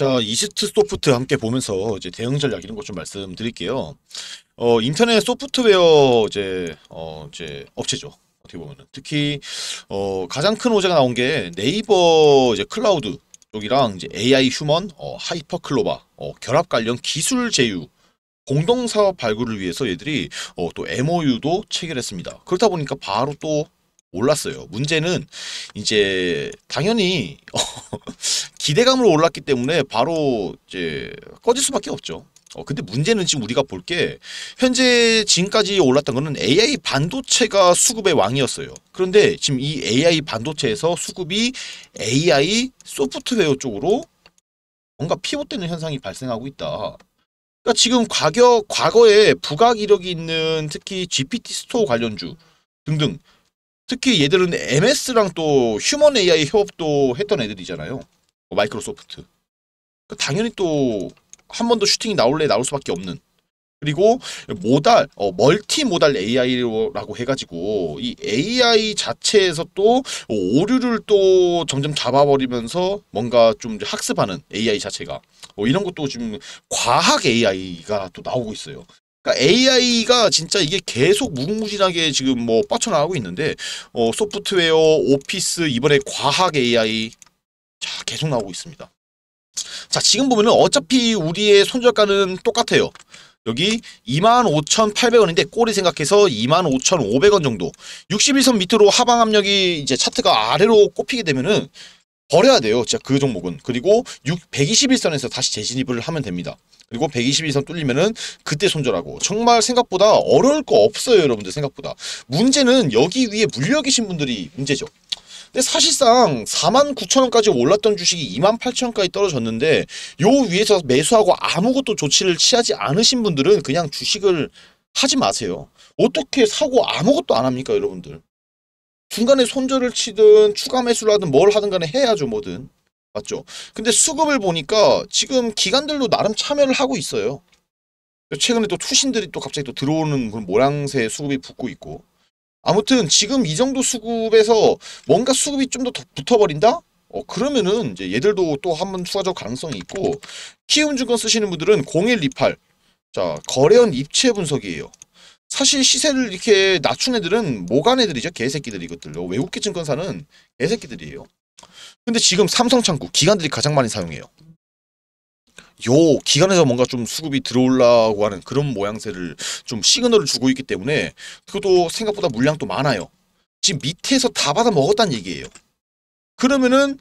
자, 이시트 소프트 함께 보면서 이제 대응 전략 이런 것 좀 말씀드릴게요. 어, 인터넷 소프트웨어 이제 어, 이제 업체죠. 어떻게 보면은 특히 어, 가장 큰 호재가 나온 게 네이버 이제 클라우드 쪽이랑 이제 AI 휴먼, 어, 하이퍼 클로바, 어, 결합 관련 기술 제휴 공동 사업 발굴을 위해서 얘들이 어, 또 MOU도 체결했습니다. 그렇다 보니까 바로 또 올랐어요. 문제는 이제 당연히 기대감으로 올랐기 때문에 바로 이제 꺼질 수밖에 없죠. 어, 근데 문제는 지금 우리가 볼 게 현재 지금까지 올랐던 거는 AI 반도체가 수급의 왕이었어요. 그런데 지금 이 AI 반도체에서 수급이 AI 소프트웨어 쪽으로 뭔가 피봇되는 현상이 발생하고 있다. 그러니까 지금 과거, 과거에 부각 이력이 있는 특히 GPT 스토어 관련주 등등 특히 얘들은 MS랑 또 휴먼 AI 협업도 했던 애들이잖아요. 뭐 마이크로소프트. 그러니까 당연히 또 한 번 더 슈팅이 나올래 나올 수밖에 없는. 그리고 모달, 어, 멀티 모달 AI라고 해가지고 이 AI 자체에서 또 오류를 또 점점 잡아버리면서 뭔가 좀 학습하는 AI 자체가 어, 이런 것도 지금 과학 AI가 또 나오고 있어요. 그러니까 AI가 진짜 이게 계속 무궁무진하게 지금 뭐 뻗쳐나가고 있는데 어, 소프트웨어, 오피스, 이번에 과학 AI 자 계속 나오고 있습니다. 자 지금 보면은 어차피 우리의 손절가는 똑같아요. 여기 25,800원인데 꼬리 생각해서 25,500원 정도 61선 밑으로 하방 압력이 이제 차트가 아래로 꼽히게 되면은 버려야 돼요. 진짜 그 종목은. 그리고 6, 121선에서 다시 재진입을 하면 됩니다. 그리고 120 이상 뚫리면은 그때 손절하고 정말 생각보다 어려울 거 없어요 여러분들 생각보다 문제는 여기 위에 물려 계신 분들이 문제죠 근데 사실상 49,000원까지 올랐던 주식이 28,000원까지 떨어졌는데 요 위에서 매수하고 아무것도 조치를 취하지 않으신 분들은 그냥 주식을 하지 마세요 어떻게 사고 아무것도 안 합니까 여러분들 중간에 손절을 치든 추가 매수를 하든 뭘 하든 간에 해야죠 뭐든 맞죠? 근데 수급을 보니까 지금 기관들도 나름 참여를 하고 있어요. 최근에 또 투신들이 또 갑자기 또 들어오는 그런 모양새 수급이 붙고 있고 아무튼 지금 이 정도 수급에서 뭔가 수급이 좀 더 붙어버린다? 어, 그러면은 이제 얘들도 또한번 추가적 가능성이 있고 키움증권 쓰시는 분들은 0128 자 거래원 입체 분석이에요. 사실 시세를 이렇게 낮춘 애들은 모간 애들이죠. 개새끼들 이것들. 외국계 증권사는 개새끼들이에요. 근데 지금 삼성 창구 기관들이 가장 많이 사용해요. 요 기관에서 뭔가 좀 수급이 들어올라고 하는 그런 모양새를 좀 시그널을 주고 있기 때문에 그것도 생각보다 물량도 많아요. 지금 밑에서 다 받아 먹었다는 얘기예요. 그러면은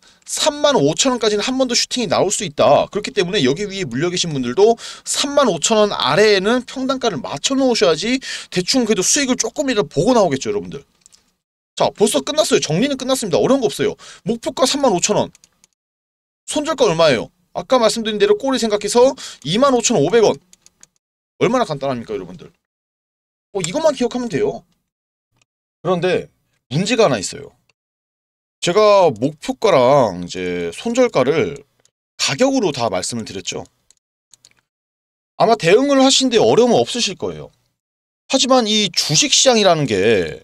3만 5천 원까지는 한 번 더 슈팅이 나올 수 있다. 그렇기 때문에 여기 위에 물려 계신 분들도 3만 5천 원 아래에는 평단가를 맞춰 놓으셔야지 대충 그래도 수익을 조금이라도 보고 나오겠죠, 여러분들. 자 벌써 끝났어요. 정리는 끝났습니다. 어려운 거 없어요. 목표가 35,000원. 손절가 얼마예요? 아까 말씀드린 대로 꼬리 생각해서 25,500원. 얼마나 간단합니까 여러분들. 어, 이것만 기억하면 돼요. 그런데 문제가 하나 있어요. 제가 목표가랑 이제 손절가를 가격으로 다 말씀을 드렸죠. 아마 대응을 하신데 어려움은 없으실 거예요. 하지만 이 주식시장이라는 게